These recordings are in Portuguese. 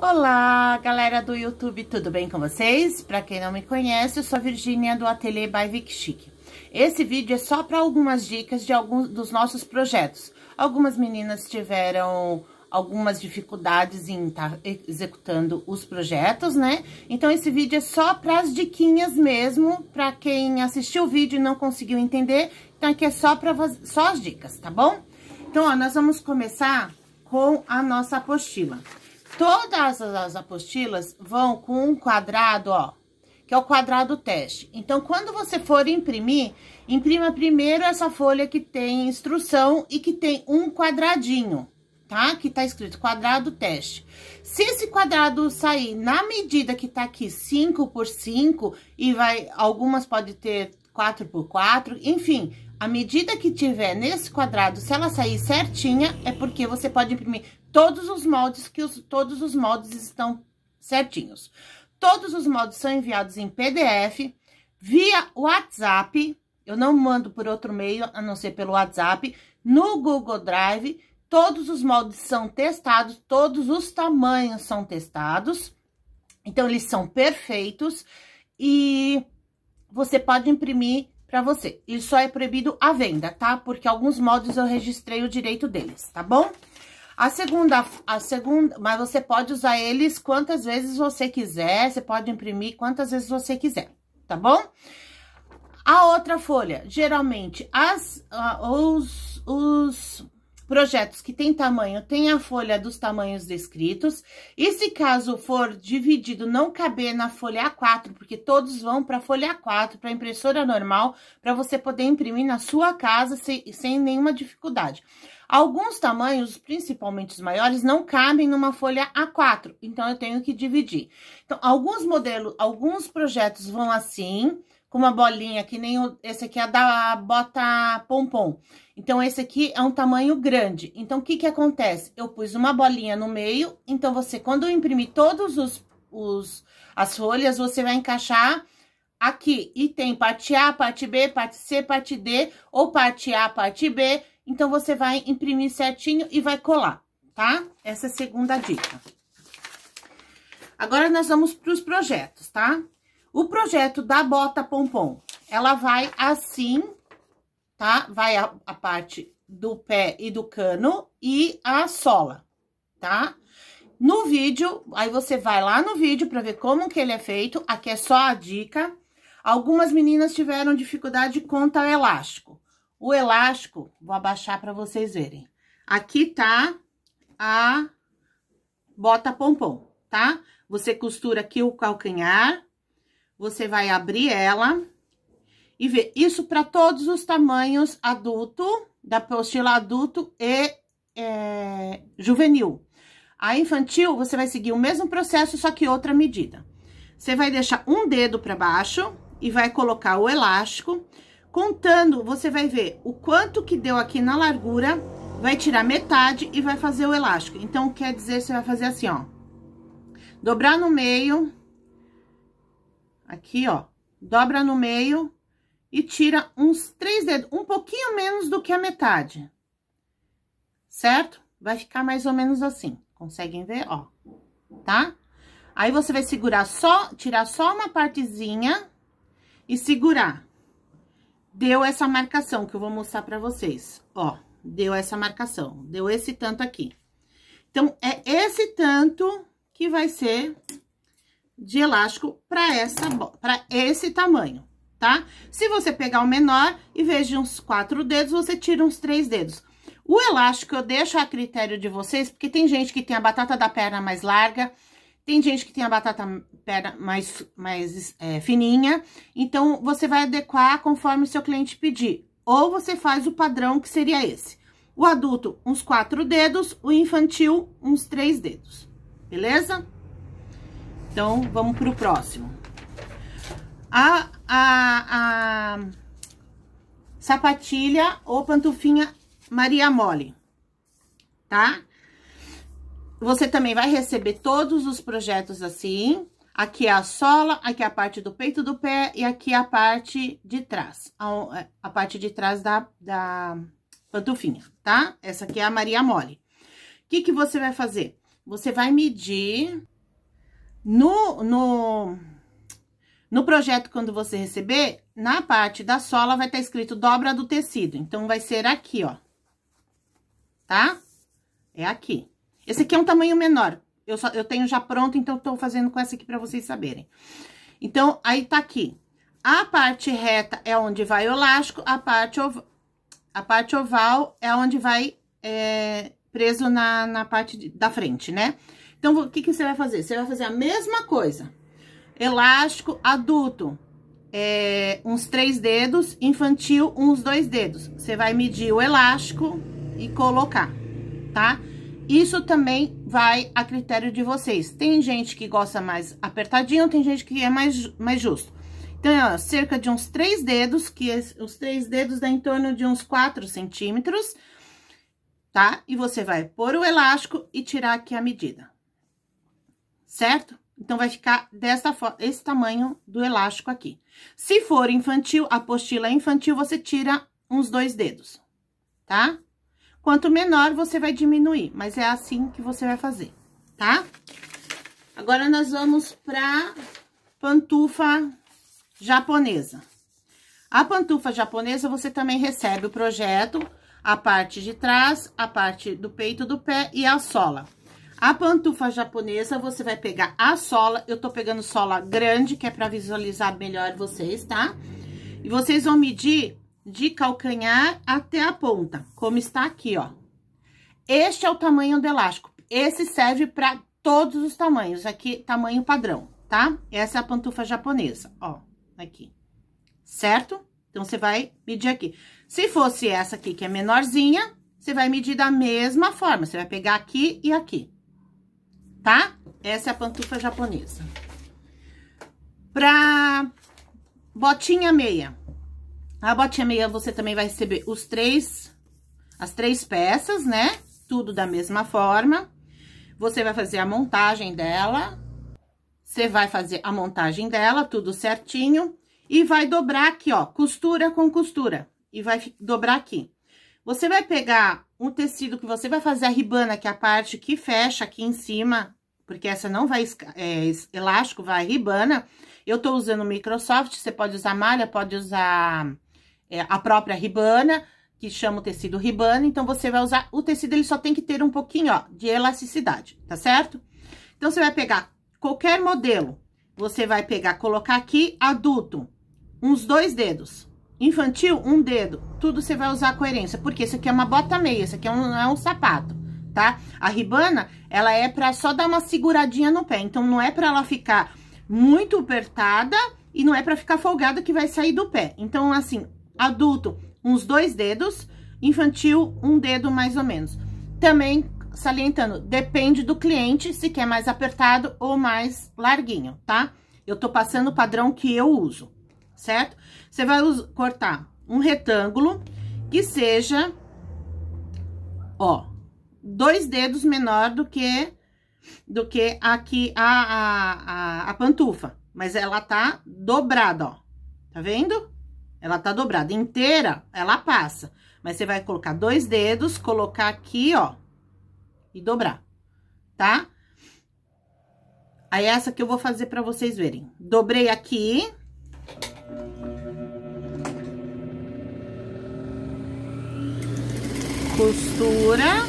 Olá, galera do YouTube, tudo bem com vocês? Para quem não me conhece, eu sou a Virgínia do Ateliê by Vic Chic. Esse vídeo é só para algumas dicas de alguns dos nossos projetos. Algumas meninas tiveram algumas dificuldades em estar tá executando os projetos, né? Então, esse vídeo é só para as diquinhas mesmo, para quem assistiu o vídeo e não conseguiu entender. Então, aqui é só, pra, só as dicas, tá bom? Então, ó, nós vamos começar com a nossa apostila. Todas as apostilas vão com um quadrado, ó, que é o quadrado teste. Então, quando você for imprimir, imprima primeiro essa folha que tem instrução e que tem um quadradinho, tá? Que tá escrito quadrado teste. Se esse quadrado sair na medida que tá aqui 5 por 5 e vai, algumas pode ter 4 por 4, enfim, a medida que tiver nesse quadrado, se ela sair certinha, é porque você pode imprimir todos os moldes, que os, todos os moldes estão certinhos. Todos os moldes são enviados em PDF, via WhatsApp, eu não mando por outro meio, a não ser pelo WhatsApp, no Google Drive, todos os moldes são testados, todos os tamanhos são testados, então eles são perfeitos e você pode imprimir para você. E só é proibido à venda, tá? Porque alguns moldes eu registrei o direito deles, tá bom? A segunda, a segunda, mas você pode usar eles quantas vezes você quiser, você pode imprimir quantas vezes você quiser, tá bom? A outra folha, geralmente, as, uh, os, os projetos que têm tamanho têm a folha dos tamanhos descritos. E se caso for dividido, não caber na folha A4, porque todos vão para a folha A4, para impressora normal, para você poder imprimir na sua casa sem, sem nenhuma dificuldade. Alguns tamanhos, principalmente os maiores, não cabem numa folha A4, então eu tenho que dividir. Então, alguns modelos, alguns projetos vão assim, com uma bolinha, que nem o, esse aqui é da bota pompom. Então, esse aqui é um tamanho grande. Então, o que que acontece? Eu pus uma bolinha no meio, então você, quando imprimir todos os, os as folhas, você vai encaixar aqui. E tem parte A, parte B, parte C, parte D, ou parte A, parte B. Então, você vai imprimir certinho e vai colar, tá? Essa é a segunda dica. Agora, nós vamos para os projetos, tá? O projeto da bota pompom, ela vai assim, tá? Vai a, a parte do pé e do cano e a sola, tá? No vídeo, aí você vai lá no vídeo para ver como que ele é feito, aqui é só a dica. Algumas meninas tiveram dificuldade com o elástico. O elástico, vou abaixar para vocês verem. Aqui tá a bota pompom, tá? Você costura aqui o calcanhar, você vai abrir ela e ver isso para todos os tamanhos adulto, da apostila adulto e é, juvenil. A infantil, você vai seguir o mesmo processo, só que outra medida. Você vai deixar um dedo para baixo e vai colocar o elástico. Contando, você vai ver o quanto que deu aqui na largura, vai tirar metade e vai fazer o elástico. Então, quer dizer, você vai fazer assim, ó. Dobrar no meio, Aqui, ó, dobra no meio e tira uns três dedos, um pouquinho menos do que a metade. Certo? Vai ficar mais ou menos assim. Conseguem ver, ó, tá? Aí, você vai segurar só, tirar só uma partezinha e segurar. Deu essa marcação que eu vou mostrar pra vocês, ó, deu essa marcação, deu esse tanto aqui. Então, é esse tanto que vai ser de elástico para essa para esse tamanho, tá? Se você pegar o menor, em vez de uns quatro dedos, você tira uns três dedos. O elástico eu deixo a critério de vocês, porque tem gente que tem a batata da perna mais larga, tem gente que tem a batata perna mais, mais é, fininha, então você vai adequar conforme o seu cliente pedir. Ou você faz o padrão que seria esse. O adulto, uns quatro dedos, o infantil, uns três dedos, beleza? Então, vamos para o próximo. A, a, a sapatilha ou pantufinha Maria Mole, tá? Você também vai receber todos os projetos assim. Aqui é a sola, aqui é a parte do peito do pé e aqui é a parte de trás, a, a parte de trás da, da pantufinha, tá? Essa aqui é a Maria Mole. O que, que você vai fazer? Você vai medir no, no, no projeto, quando você receber, na parte da sola vai estar tá escrito dobra do tecido. Então, vai ser aqui, ó. Tá? É aqui. Esse aqui é um tamanho menor. Eu, só, eu tenho já pronto, então, tô fazendo com essa aqui pra vocês saberem. Então, aí tá aqui. A parte reta é onde vai o elástico, a parte, ov... a parte oval é onde vai é, preso na, na parte de, da frente, né? Então, o que, que você vai fazer? Você vai fazer a mesma coisa. Elástico adulto, é, uns três dedos, infantil, uns dois dedos. Você vai medir o elástico e colocar, tá? Isso também vai a critério de vocês. Tem gente que gosta mais apertadinho, tem gente que é mais, mais justo. Então, é, ó, cerca de uns três dedos, que os é três dedos dá em torno de uns quatro centímetros, tá? E você vai pôr o elástico e tirar aqui a medida certo? Então, vai ficar dessa forma, esse tamanho do elástico aqui. Se for infantil, apostila é infantil, você tira uns dois dedos, tá? Quanto menor, você vai diminuir, mas é assim que você vai fazer, tá? Agora, nós vamos pra pantufa japonesa. A pantufa japonesa, você também recebe o projeto, a parte de trás, a parte do peito do pé e a sola. A pantufa japonesa, você vai pegar a sola. Eu tô pegando sola grande, que é pra visualizar melhor vocês, tá? E vocês vão medir de calcanhar até a ponta, como está aqui, ó. Este é o tamanho do elástico. Esse serve pra todos os tamanhos. Aqui, tamanho padrão, tá? Essa é a pantufa japonesa, ó, aqui. Certo? Então, você vai medir aqui. Se fosse essa aqui, que é menorzinha, você vai medir da mesma forma. Você vai pegar aqui e aqui tá? Essa é a pantufa japonesa. Pra botinha meia. A botinha meia você também vai receber os três, as três peças, né? Tudo da mesma forma. Você vai fazer a montagem dela. Você vai fazer a montagem dela, tudo certinho. E vai dobrar aqui, ó, costura com costura. E vai dobrar aqui. Você vai pegar um tecido que você vai fazer a ribana, que é a parte que fecha aqui em cima porque essa não vai é, elástico, vai ribana. Eu tô usando Microsoft, você pode usar malha, pode usar é, a própria ribana, que chama o tecido ribana. Então, você vai usar o tecido, ele só tem que ter um pouquinho, ó, de elasticidade, tá certo? Então, você vai pegar qualquer modelo, você vai pegar, colocar aqui, adulto, uns dois dedos. Infantil, um dedo. Tudo você vai usar a coerência, porque isso aqui é uma bota meia, isso aqui é um, é um sapato tá? A ribana, ela é pra só dar uma seguradinha no pé. Então, não é pra ela ficar muito apertada e não é pra ficar folgada que vai sair do pé. Então, assim, adulto, uns dois dedos, infantil, um dedo mais ou menos. Também salientando, depende do cliente se quer mais apertado ou mais larguinho, tá? Eu tô passando o padrão que eu uso, certo? Você vai cortar um retângulo que seja, ó, dois dedos menor do que, do que aqui a, a, a, a pantufa. Mas ela tá dobrada, ó. Tá vendo? Ela tá dobrada. Inteira, ela passa. Mas você vai colocar dois dedos, colocar aqui, ó, e dobrar, tá? Aí, essa que eu vou fazer pra vocês verem. Dobrei aqui, costura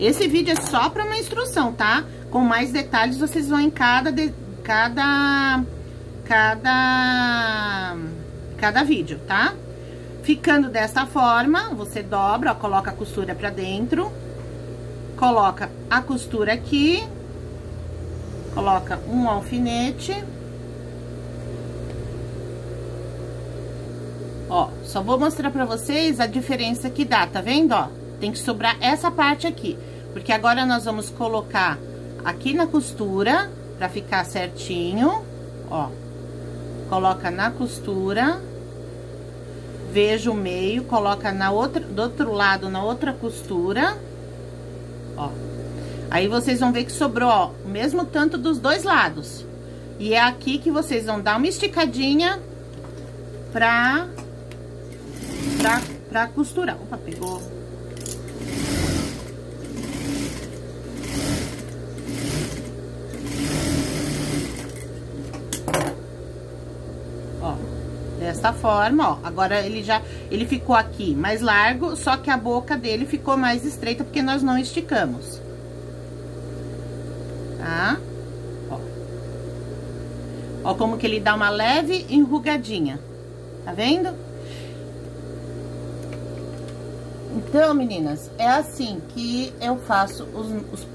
esse vídeo é só para uma instrução, tá? Com mais detalhes, vocês vão em cada... De, cada... Cada... Cada vídeo, tá? Ficando dessa forma, você dobra, ó, coloca a costura para dentro. Coloca a costura aqui. Coloca um alfinete. Ó, só vou mostrar para vocês a diferença que dá, tá vendo, ó? tem que sobrar essa parte aqui. Porque agora nós vamos colocar aqui na costura, pra ficar certinho, ó. Coloca na costura, veja o meio, coloca na outra, do outro lado, na outra costura, ó. Aí vocês vão ver que sobrou, ó, o mesmo tanto dos dois lados. E é aqui que vocês vão dar uma esticadinha pra, pra, pra costurar. Opa, pegou desta forma, ó. Agora ele já, ele ficou aqui mais largo, só que a boca dele ficou mais estreita porque nós não esticamos. Tá? Ó. Ó como que ele dá uma leve enrugadinha. Tá vendo? Então, meninas, é assim que eu faço os, os,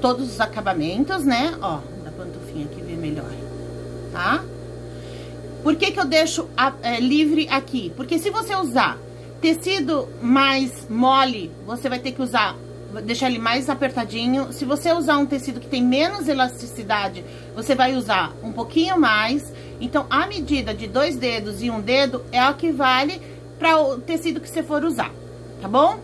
todos os acabamentos, né? Ó, da pantufinha aqui ver melhor, tá? Por que, que eu deixo a, é, livre aqui? Porque se você usar tecido mais mole, você vai ter que usar, deixar ele mais apertadinho. Se você usar um tecido que tem menos elasticidade, você vai usar um pouquinho mais. Então, a medida de dois dedos e um dedo é a que vale para o tecido que você for usar, tá bom?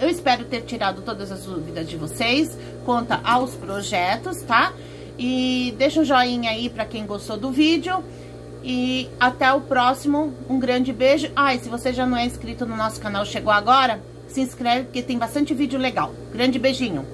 Eu espero ter tirado todas as dúvidas de vocês, quanto aos projetos, tá? E deixa um joinha aí para quem gostou do vídeo. E até o próximo, um grande beijo. Ah, e se você já não é inscrito no nosso canal, chegou agora, se inscreve porque tem bastante vídeo legal. Grande beijinho!